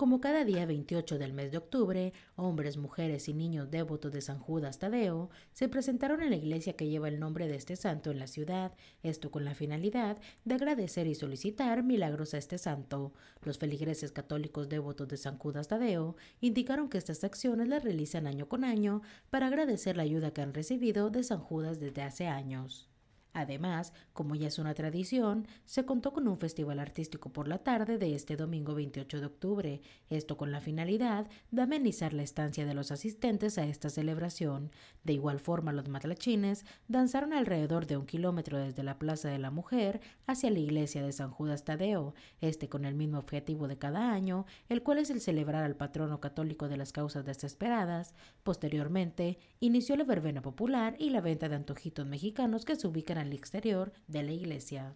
Como cada día 28 del mes de octubre, hombres, mujeres y niños devotos de San Judas Tadeo se presentaron en la iglesia que lleva el nombre de este santo en la ciudad, esto con la finalidad de agradecer y solicitar milagros a este santo. Los feligreses católicos devotos de San Judas Tadeo indicaron que estas acciones las realizan año con año para agradecer la ayuda que han recibido de San Judas desde hace años. Además, como ya es una tradición, se contó con un festival artístico por la tarde de este domingo 28 de octubre, esto con la finalidad de amenizar la estancia de los asistentes a esta celebración. De igual forma, los matlachines danzaron alrededor de un kilómetro desde la Plaza de la Mujer hacia la iglesia de San Judas Tadeo, este con el mismo objetivo de cada año, el cual es el celebrar al patrono católico de las causas desesperadas. Posteriormente, inició la verbena popular y la venta de antojitos mexicanos que se ubican al exterior de la iglesia.